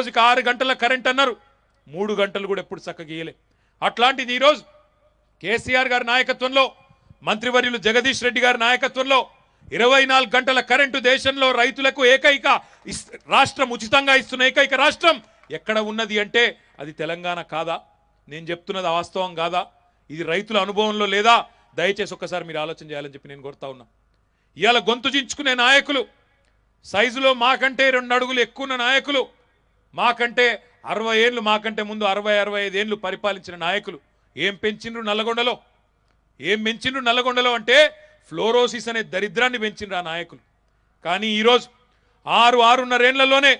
రోజుకి ఆరు గంటల కరెంట్ అన్నారు మూడు గంటలు కూడా ఎప్పుడు చక్కగీయలే అట్లాంటిది ఈరోజు కేసీఆర్ గారి నాయకత్వంలో మంత్రివర్యులు జగదీష్ రెడ్డి గారి నాయకత్వంలో ఇరవై గంటల కరెంటు దేశంలో రైతులకు ఏకైక రాష్ట్రం ఉచితంగా ఇస్తున్న ఏకైక రాష్ట్రం ఎక్కడ ఉన్నది అంటే అది తెలంగాణ కాదా నేను చెప్తున్నది వాస్తవం కాదా ఇది రైతుల అనుభవంలో లేదా దయచేసి ఒక్కసారి మీరు ఆలోచన చేయాలని చెప్పి నేను కోరుతా ఉన్నా ఇవాళ గొంతు చించుకునే నాయకులు సైజులో మాకంటే రెండు అడుగులు ఎక్కువ నాయకులు మాకంటే అరవై ఏళ్ళు మాకంటే ముందు అరవై అరవై ఐదు ఏళ్ళు పరిపాలించిన నాయకులు ఏం పెంచిండ్రు నల్లగొండలో ఏం పెంచిండ్రు నల్లగొండలో అంటే ఫ్లోరోసిస్ అనే దరిద్రాన్ని పెంచిండ్రు ఆ నాయకులు కానీ ఈరోజు ఆరు ఆరున్నరేళ్లలోనే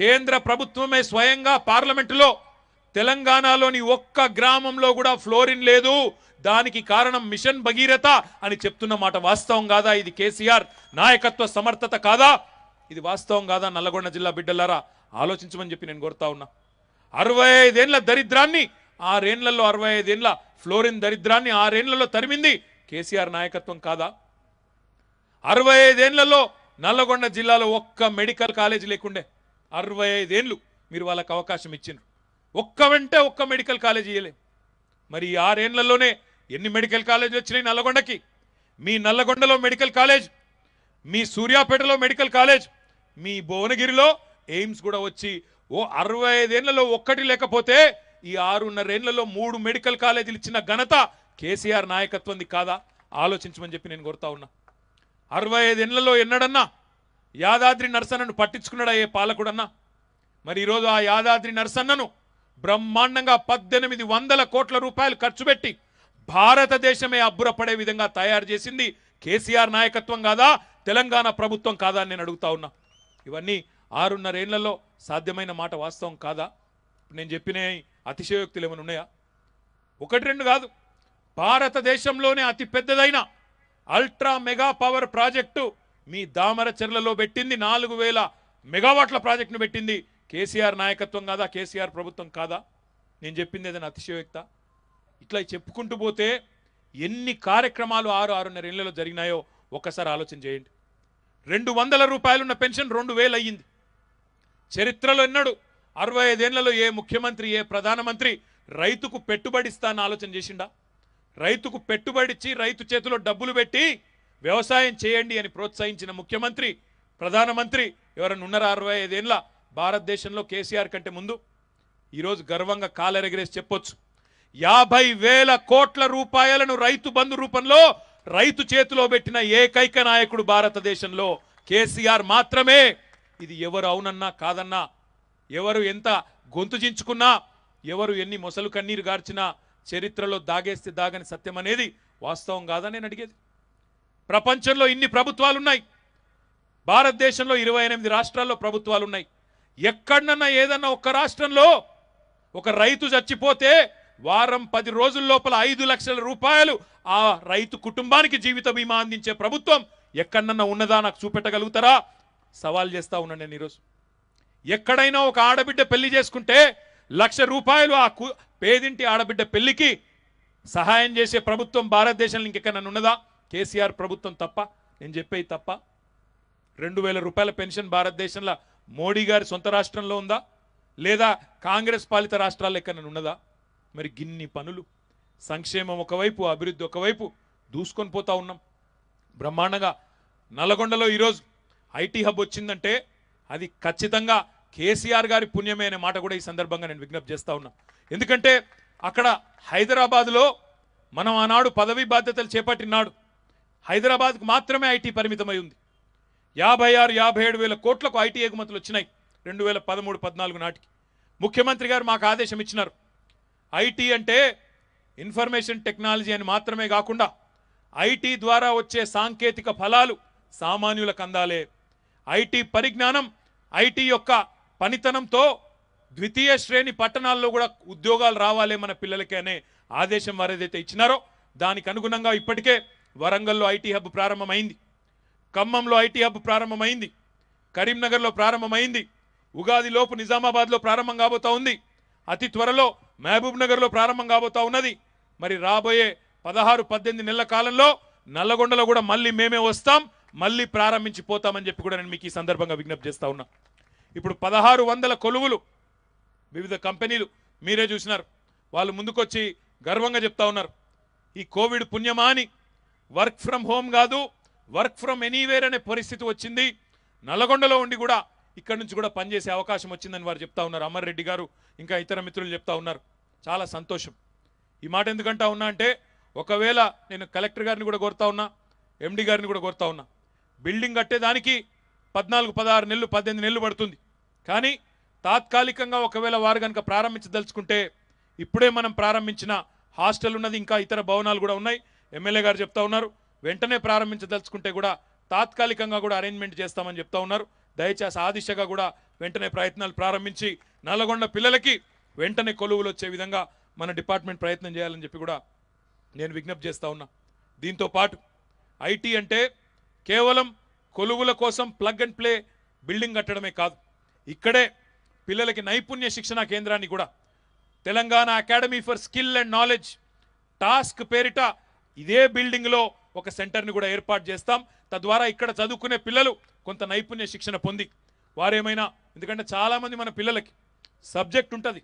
కేంద్ర ప్రభుత్వమే స్వయంగా పార్లమెంటులో తెలంగాణలోని ఒక్క గ్రామంలో కూడా ఫ్లోరిన్ లేదు దానికి కారణం మిషన్ భగీరథ అని చెప్తున్న మాట వాస్తవం కాదా ఇది కేసీఆర్ నాయకత్వ సమర్థత కాదా ఇది వాస్తవం కాదా నల్లగొండ జిల్లా బిడ్డలారా ఆలోచించమని చెప్పి నేను కోరుతా ఉన్నా అరవై ఐదేండ్ల దరిద్రాన్ని ఆరేండ్లలో అరవై ఐదేండ్ల ఫ్లోరిన్ దరిద్రాన్ని ఆరేండ్లలో తరిమింది కేసీఆర్ నాయకత్వం కాదా అరవై ఐదేండ్లలో నల్లగొండ జిల్లాలో ఒక్క మెడికల్ కాలేజ్ లేకుండే అరవై ఐదేండ్లు మీరు వాళ్ళకి అవకాశం ఇచ్చిండ్రు ఒక్క వెంటే ఒక్క మెడికల్ కాలేజ్ ఇయ్యలే మరి ఈ ఆరేండ్లలోనే ఎన్ని మెడికల్ కాలేజీలు వచ్చినాయి నల్లగొండకి మీ నల్లగొండలో మెడికల్ కాలేజ్ మీ సూర్యాపేటలో మెడికల్ కాలేజ్ మీ భువనగిరిలో ఎయిమ్స్ కూడా వచ్చి ఓ అరవై ఐదేళ్లలో ఒక్కటి లేకపోతే ఈ ఆరున్నరేళ్లలో మూడు మెడికల్ కాలేజీలు ఇచ్చిన ఘనత కేసీఆర్ నాయకత్వంది కాదా ఆలోచించమని చెప్పి నేను కోరుతా ఉన్నా అరవై ఐదేళ్లలో ఎన్నడన్నా యాదాద్రి నరసన్నను పట్టించుకున్నాడా ఏ పాలకుడన్నా మరి ఈరోజు ఆ యాదాద్రి నరసన్నను బ్రహ్మాండంగా పద్దెనిమిది వందల కోట్ల రూపాయలు ఖర్చు పెట్టి భారతదేశమే అబ్బురపడే విధంగా తయారు చేసింది కేసీఆర్ నాయకత్వం కాదా తెలంగాణ ప్రభుత్వం కాదా అని నేను అడుగుతా ఉన్నా ఇవన్నీ ఏళ్లలో సాధ్యమైన మాట వాస్తవం కాదా నేను చెప్పిన అతిశయోక్తులు ఏమైనా ఉన్నాయా ఒకటి రెండు కాదు భారతదేశంలోనే అతి పెద్దదైన అల్ట్రా మెగా పవర్ ప్రాజెక్టు మీ దామర చెర్లలో పెట్టింది నాలుగు వేల మెగావాట్ల ప్రాజెక్టును పెట్టింది కేసీఆర్ నాయకత్వం కాదా కేసీఆర్ ప్రభుత్వం కాదా నేను చెప్పింది ఏదైనా అతిశయోక్త ఇట్లా చెప్పుకుంటూ పోతే ఎన్ని కార్యక్రమాలు ఆరు ఆరున్నర ఏళ్లలో జరిగినాయో ఒక్కసారి ఆలోచన చేయండి రెండు వందల రూపాయలున్న పెన్షన్ రెండు వేలు అయ్యింది చరిత్రలో ఎన్నడు అరవై ఐదేళ్లలో ఏ ముఖ్యమంత్రి ఏ ప్రధానమంత్రి రైతుకు పెట్టుబడి ఇస్తానని ఆలోచన చేసిండా రైతుకు పెట్టుబడి ఇచ్చి రైతు చేతిలో డబ్బులు పెట్టి వ్యవసాయం చేయండి అని ప్రోత్సహించిన ముఖ్యమంత్రి ప్రధానమంత్రి ఎవరైనా ఉన్నారా అరవై ఐదేళ్ల భారతదేశంలో కేసీఆర్ కంటే ముందు ఈరోజు గర్వంగా కాలెరగిరేసి చెప్పొచ్చు యాభై వేల కోట్ల రూపాయలను రైతు బంధు రూపంలో రైతు చేతిలో పెట్టిన ఏకైక నాయకుడు భారతదేశంలో కేసీఆర్ మాత్రమే ఇది ఎవరు అవునన్నా కాదన్నా ఎవరు ఎంత గొంతు చించుకున్నా ఎవరు ఎన్ని మొసలు కన్నీరు గార్చినా చరిత్రలో దాగేస్తే దాగని సత్యం అనేది వాస్తవం కాదని నేను అడిగేది ప్రపంచంలో ఇన్ని ప్రభుత్వాలున్నాయి భారతదేశంలో ఇరవై ఎనిమిది రాష్ట్రాల్లో ప్రభుత్వాలున్నాయి ఎక్కడన్నా ఏదన్నా ఒక్క రాష్ట్రంలో ఒక రైతు చచ్చిపోతే వారం పది రోజుల లోపల ఐదు లక్షల రూపాయలు ఆ రైతు కుటుంబానికి జీవిత బీమా అందించే ప్రభుత్వం ఎక్కడన్నా ఉన్నదా నాకు చూపెట్టగలుగుతారా సవాల్ చేస్తూ ఉన్నాను నేను ఈరోజు ఎక్కడైనా ఒక ఆడబిడ్డ పెళ్లి చేసుకుంటే లక్ష రూపాయలు ఆ పేదింటి ఆడబిడ్డ పెళ్లికి సహాయం చేసే ప్రభుత్వం భారతదేశంలో ఇంకెక్కడ ఉన్నదా కేసీఆర్ ప్రభుత్వం తప్ప నేను చెప్పేది తప్ప రెండు వేల రూపాయల పెన్షన్ భారతదేశంలో మోడీ గారి సొంత రాష్ట్రంలో ఉందా లేదా కాంగ్రెస్ పాలిత రాష్ట్రాల్లో ఎక్కడ ఉన్నదా మరి గిన్ని పనులు సంక్షేమం ఒకవైపు అభివృద్ధి ఒకవైపు దూసుకొని పోతా ఉన్నాం బ్రహ్మాండంగా నల్లగొండలో ఈరోజు ఐటీ హబ్ వచ్చిందంటే అది ఖచ్చితంగా కేసీఆర్ గారి పుణ్యమే అనే మాట కూడా ఈ సందర్భంగా నేను విజ్ఞప్తి చేస్తా ఉన్నా ఎందుకంటే అక్కడ హైదరాబాద్లో మనం ఆనాడు పదవీ బాధ్యతలు చేపట్టినాడు హైదరాబాద్కు మాత్రమే ఐటీ పరిమితమై ఉంది యాభై ఆరు యాభై ఏడు వేల కోట్లకు ఐటీ ఎగుమతులు వచ్చినాయి రెండు వేల పదమూడు పద్నాలుగు నాటికి ముఖ్యమంత్రి గారు మాకు ఆదేశం ఇచ్చినారు ఐటీ అంటే ఇన్ఫర్మేషన్ టెక్నాలజీ అని మాత్రమే కాకుండా ఐటీ ద్వారా వచ్చే సాంకేతిక ఫలాలు సామాన్యులకు అందాలే ఐటీ పరిజ్ఞానం ఐటీ యొక్క పనితనంతో ద్వితీయ శ్రేణి పట్టణాల్లో కూడా ఉద్యోగాలు రావాలి మన పిల్లలకి అనే ఆదేశం ఏదైతే ఇచ్చినారో దానికి అనుగుణంగా ఇప్పటికే వరంగల్లో ఐటీ హబ్ ప్రారంభమైంది ఖమ్మంలో ఐటీ హబ్ ప్రారంభమైంది కరీంనగర్లో ప్రారంభమైంది ఉగాది లోపు నిజామాబాద్లో ప్రారంభం కాబోతా ఉంది అతి త్వరలో మహబూబ్ నగర్లో ప్రారంభం కాబోతా ఉన్నది మరి రాబోయే పదహారు పద్దెనిమిది నెలల కాలంలో నల్లగొండలో కూడా మళ్ళీ మేమే వస్తాం మళ్ళీ ప్రారంభించి పోతామని చెప్పి కూడా నేను మీకు ఈ సందర్భంగా విజ్ఞప్తి చేస్తా ఉన్నా ఇప్పుడు పదహారు వందల కొలువులు వివిధ కంపెనీలు మీరే చూసినారు వాళ్ళు ముందుకొచ్చి గర్వంగా చెప్తా ఉన్నారు ఈ కోవిడ్ పుణ్యమా అని వర్క్ ఫ్రమ్ హోమ్ కాదు వర్క్ ఫ్రమ్ ఎనీవేర్ అనే పరిస్థితి వచ్చింది నల్గొండలో ఉండి కూడా ఇక్కడ నుంచి కూడా పనిచేసే అవకాశం వచ్చిందని వారు చెప్తా ఉన్నారు అమర్ రెడ్డి గారు ఇంకా ఇతర మిత్రులు చెప్తా ఉన్నారు చాలా సంతోషం ఈ మాట ఎందుకంటా ఉన్నా అంటే ఒకవేళ నేను కలెక్టర్ గారిని కూడా కోరుతా ఉన్నా ఎండి గారిని కూడా కోరుతా ఉన్నా బిల్డింగ్ కట్టేదానికి పద్నాలుగు పదహారు నెలలు పద్దెనిమిది నెలలు పడుతుంది కానీ తాత్కాలికంగా ఒకవేళ వారు కనుక ప్రారంభించదలుచుకుంటే ఇప్పుడే మనం ప్రారంభించిన హాస్టల్ ఉన్నది ఇంకా ఇతర భవనాలు కూడా ఉన్నాయి ఎమ్మెల్యే గారు చెప్తా ఉన్నారు వెంటనే ప్రారంభించదలుచుకుంటే కూడా తాత్కాలికంగా కూడా అరేంజ్మెంట్ చేస్తామని చెప్తా ఉన్నారు దయచేసి ఆ దిశగా కూడా వెంటనే ప్రయత్నాలు ప్రారంభించి నల్లగొండ పిల్లలకి వెంటనే కొలువులు వచ్చే విధంగా మన డిపార్ట్మెంట్ ప్రయత్నం చేయాలని చెప్పి కూడా నేను విజ్ఞప్తి చేస్తూ ఉన్నా దీంతో పాటు ఐటీ అంటే కేవలం కొలువుల కోసం ప్లగ్ అండ్ ప్లే బిల్డింగ్ కట్టడమే కాదు ఇక్కడే పిల్లలకి నైపుణ్య శిక్షణ కేంద్రాన్ని కూడా Telangana academy for skill and knowledge TASK పేరిట ఇదే బిల్డింగ్లో ఒక సెంటర్ని కూడా ఏర్పాటు చేస్తాం తద్వారా ఇక్కడ చదువుకునే పిల్లలు కొంత నైపుణ్య శిక్షణ పొంది వారేమైనా ఎందుకంటే చాలామంది మన పిల్లలకి సబ్జెక్ట్ ఉంటుంది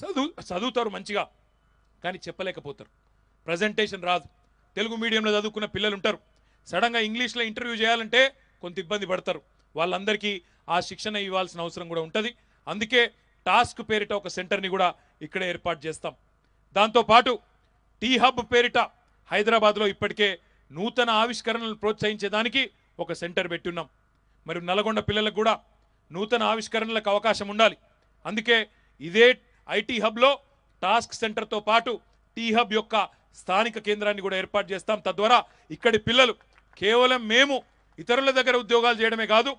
చదువు చదువుతారు మంచిగా కానీ చెప్పలేకపోతారు ప్రజెంటేషన్ రాదు తెలుగు మీడియంలో చదువుకున్న పిల్లలు ఉంటారు సడన్గా ఇంగ్లీష్లో ఇంటర్వ్యూ చేయాలంటే కొంత ఇబ్బంది పడతారు వాళ్ళందరికీ ఆ శిక్షణ ఇవ్వాల్సిన అవసరం కూడా ఉంటుంది అందుకే టాస్క్ పేరిట ఒక సెంటర్ని కూడా ఇక్కడే ఏర్పాటు చేస్తాం దాంతోపాటు టీ హబ్ పేరిట హైదరాబాద్లో ఇప్పటికే నూతన ఆవిష్కరణలను ప్రోత్సహించేదానికి ఒక సెంటర్ పెట్టున్నాం మరి నల్గొండ పిల్లలకు కూడా నూతన ఆవిష్కరణలకు అవకాశం ఉండాలి అందుకే ఇదే ఐటీ హబ్లో టాస్క్ సెంటర్తో పాటు టీ హబ్ యొక్క స్థానిక కేంద్రాన్ని కూడా ఏర్పాటు చేస్తాం తద్వారా ఇక్కడి పిల్లలు కేవలం మేము ఇతరుల దగ్గర ఉద్యోగాలు చేయడమే కాదు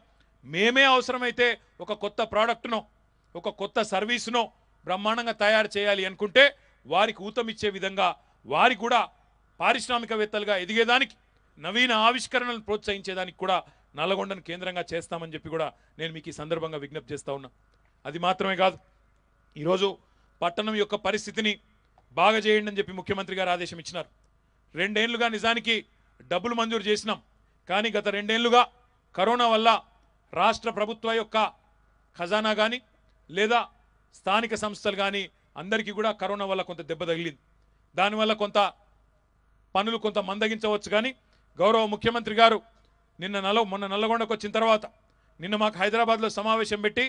మేమే అవసరమైతే ఒక కొత్త ప్రోడక్ట్ను ఒక కొత్త సర్వీస్నో బ్రహ్మాండంగా తయారు చేయాలి అనుకుంటే వారికి ఊతమిచ్చే విధంగా వారి కూడా పారిశ్రామికవేత్తలుగా ఎదిగేదానికి నవీన ఆవిష్కరణలను ప్రోత్సహించేదానికి కూడా నల్లగొండను కేంద్రంగా చేస్తామని చెప్పి కూడా నేను మీకు ఈ సందర్భంగా విజ్ఞప్తి చేస్తూ ఉన్నా అది మాత్రమే కాదు ఈరోజు పట్టణం యొక్క పరిస్థితిని బాగా చేయండి అని చెప్పి ముఖ్యమంత్రి గారు ఆదేశం ఇచ్చినారు రెండేళ్లుగా నిజానికి డబ్బులు మంజూరు చేసినాం కానీ గత రెండేళ్లుగా కరోనా వల్ల రాష్ట్ర ప్రభుత్వ యొక్క ఖజానా కానీ లేదా స్థానిక సంస్థలు కానీ అందరికీ కూడా కరోనా వల్ల కొంత దెబ్బ తగిలింది దానివల్ల కొంత పనులు కొంత మందగించవచ్చు కానీ గౌరవ ముఖ్యమంత్రి గారు నిన్న నల మొన్న నల్లగొండకు వచ్చిన తర్వాత నిన్న మాకు హైదరాబాద్లో సమావేశం పెట్టి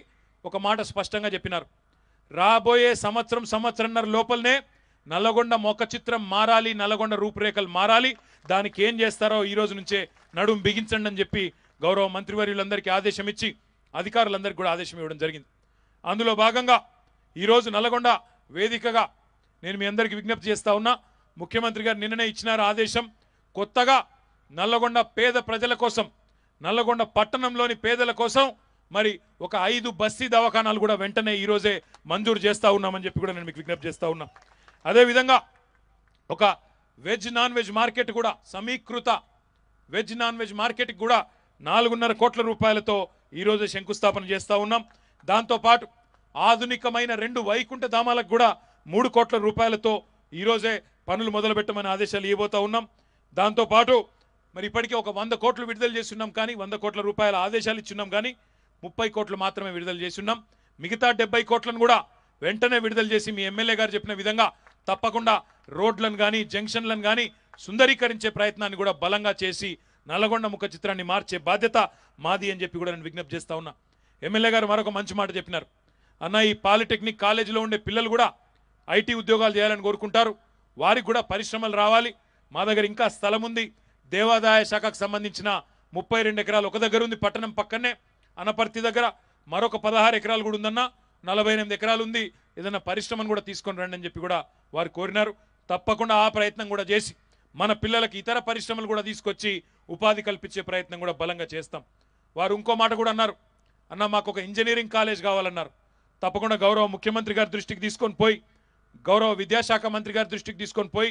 ఒక మాట స్పష్టంగా చెప్పినారు రాబోయే సంవత్సరం సంవత్సరంన్నర లోపలనే నల్లగొండ మొక్క చిత్రం మారాలి నల్లగొండ రూపురేఖలు మారాలి దానికి ఏం చేస్తారో ఈ రోజు నుంచే నడుం బిగించండి అని చెప్పి గౌరవ మంత్రివర్యులందరికీ ఆదేశం ఇచ్చి అధికారులందరికీ కూడా ఆదేశం ఇవ్వడం జరిగింది అందులో భాగంగా ఈరోజు నల్లగొండ వేదికగా నేను మీ అందరికీ విజ్ఞప్తి చేస్తా ఉన్నా ముఖ్యమంత్రి గారు నిన్ననే ఇచ్చినారు ఆదేశం కొత్తగా నల్లగొండ పేద ప్రజల కోసం నల్లగొండ పట్టణంలోని పేదల కోసం మరి ఒక ఐదు బస్తీ దవాఖానాలు కూడా వెంటనే ఈరోజే మంజూరు చేస్తా ఉన్నామని చెప్పి కూడా నేను మీకు విజ్ఞప్తి చేస్తా ఉన్నా అదేవిధంగా ఒక వెజ్ నాన్ వెజ్ మార్కెట్ కూడా సమీకృత వెజ్ నాన్ వెజ్ మార్కెట్కి కూడా నాలుగున్నర కోట్ల రూపాయలతో ఈరోజు శంకుస్థాపన చేస్తూ ఉన్నాం దాంతోపాటు ఆధునికమైన రెండు వైకుంఠ ధామాలకు కూడా మూడు కోట్ల రూపాయలతో ఈరోజే పనులు మొదలుపెట్టమని ఆదేశాలు ఇవ్వబోతా ఉన్నాం దాంతోపాటు మరి ఇప్పటికే ఒక వంద కోట్లు విడుదల చేస్తున్నాం కానీ వంద కోట్ల రూపాయల ఆదేశాలు ఇచ్చున్నాం కానీ ముప్పై కోట్లు మాత్రమే విడుదల చేస్తున్నాం మిగతా డెబ్బై కోట్లను కూడా వెంటనే విడుదల చేసి మీ ఎమ్మెల్యే గారు చెప్పిన విధంగా తప్పకుండా రోడ్లను కానీ జంక్షన్లను కానీ సుందరీకరించే ప్రయత్నాన్ని కూడా బలంగా చేసి నల్లగొండ ముఖ చిత్రాన్ని మార్చే బాధ్యత మాది అని చెప్పి కూడా నేను విజ్ఞప్తి చేస్తా ఉన్నా ఎమ్మెల్యే గారు మరొక మంచి మాట చెప్పినారు అన్న ఈ పాలిటెక్నిక్ కాలేజీలో ఉండే పిల్లలు కూడా ఐటీ ఉద్యోగాలు చేయాలని కోరుకుంటారు వారికి కూడా పరిశ్రమలు రావాలి మా దగ్గర ఇంకా స్థలం ఉంది దేవాదాయ శాఖకు సంబంధించిన ముప్పై ఎకరాలు ఒక దగ్గర ఉంది పట్టణం పక్కనే అనపర్తి దగ్గర మరొక పదహారు ఎకరాలు కూడా ఉందన్నా నలభై ఎనిమిది ఎకరాలు ఉంది ఏదైనా పరిశ్రమను కూడా తీసుకొని రండి అని చెప్పి కూడా వారు కోరినారు తప్పకుండా ఆ ప్రయత్నం కూడా చేసి మన పిల్లలకి ఇతర పరిశ్రమలు కూడా తీసుకొచ్చి ఉపాధి కల్పించే ప్రయత్నం కూడా బలంగా చేస్తాం వారు ఇంకో మాట కూడా అన్నారు అన్న మాకు ఒక ఇంజనీరింగ్ కాలేజ్ కావాలన్నారు తప్పకుండా గౌరవ ముఖ్యమంత్రి గారి దృష్టికి తీసుకొని పోయి గౌరవ విద్యాశాఖ మంత్రి గారి దృష్టికి తీసుకొని పోయి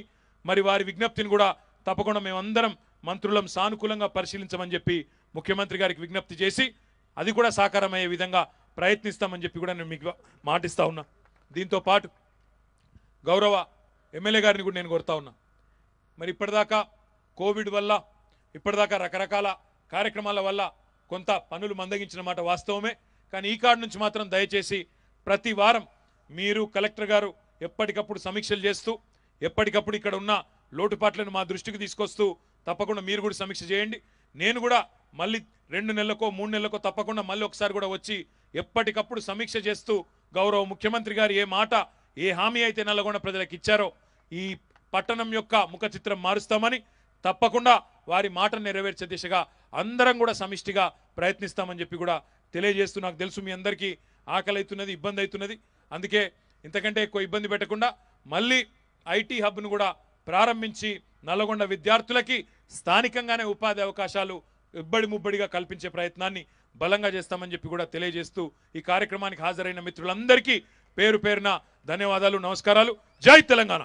మరి వారి విజ్ఞప్తిని కూడా తప్పకుండా మేమందరం మంత్రులం సానుకూలంగా పరిశీలించమని చెప్పి ముఖ్యమంత్రి గారికి విజ్ఞప్తి చేసి అది కూడా సాకారమయ్యే విధంగా ప్రయత్నిస్తామని చెప్పి కూడా నేను మీకు మాటిస్తా ఉన్నా దీంతో పాటు గౌరవ ఎమ్మెల్యే గారిని కూడా నేను కోరుతా ఉన్నా మరి ఇప్పటిదాకా కోవిడ్ వల్ల ఇప్పటిదాకా రకరకాల కార్యక్రమాల వల్ల కొంత పనులు మందగించిన మాట వాస్తవమే కానీ ఈ కార్డు నుంచి మాత్రం దయచేసి ప్రతి వారం మీరు కలెక్టర్ గారు ఎప్పటికప్పుడు సమీక్షలు చేస్తూ ఎప్పటికప్పుడు ఇక్కడ ఉన్న లోటుపాట్లను మా దృష్టికి తీసుకొస్తూ తప్పకుండా మీరు కూడా సమీక్ష చేయండి నేను కూడా మళ్ళీ రెండు నెలలకో మూడు నెలలకో తప్పకుండా మళ్ళీ ఒకసారి కూడా వచ్చి ఎప్పటికప్పుడు సమీక్ష చేస్తూ గౌరవ ముఖ్యమంత్రి గారు ఏ మాట ఏ హామీ అయితే నల్లగొండ ప్రజలకు ఇచ్చారో ఈ పట్టణం యొక్క ముఖ చిత్రం మారుస్తామని తప్పకుండా వారి మాటను నెరవేర్చే దిశగా అందరం కూడా సమిష్టిగా ప్రయత్నిస్తామని చెప్పి కూడా తెలియజేస్తూ నాకు తెలుసు మీ అందరికీ ఆకలి అవుతున్నది ఇబ్బంది అవుతున్నది అందుకే ఇంతకంటే ఎక్కువ ఇబ్బంది పెట్టకుండా మళ్ళీ ఐటీ హబ్ను కూడా ప్రారంభించి నల్గొండ విద్యార్థులకి స్థానికంగానే ఉపాధి అవకాశాలు ఇబ్బడి ముబ్బడిగా కల్పించే ప్రయత్నాన్ని బలంగా చేస్తామని చెప్పి కూడా తెలియజేస్తూ ఈ కార్యక్రమానికి హాజరైన మిత్రులందరికీ పేరు పేరున ధన్యవాదాలు నమస్కారాలు జై తెలంగాణ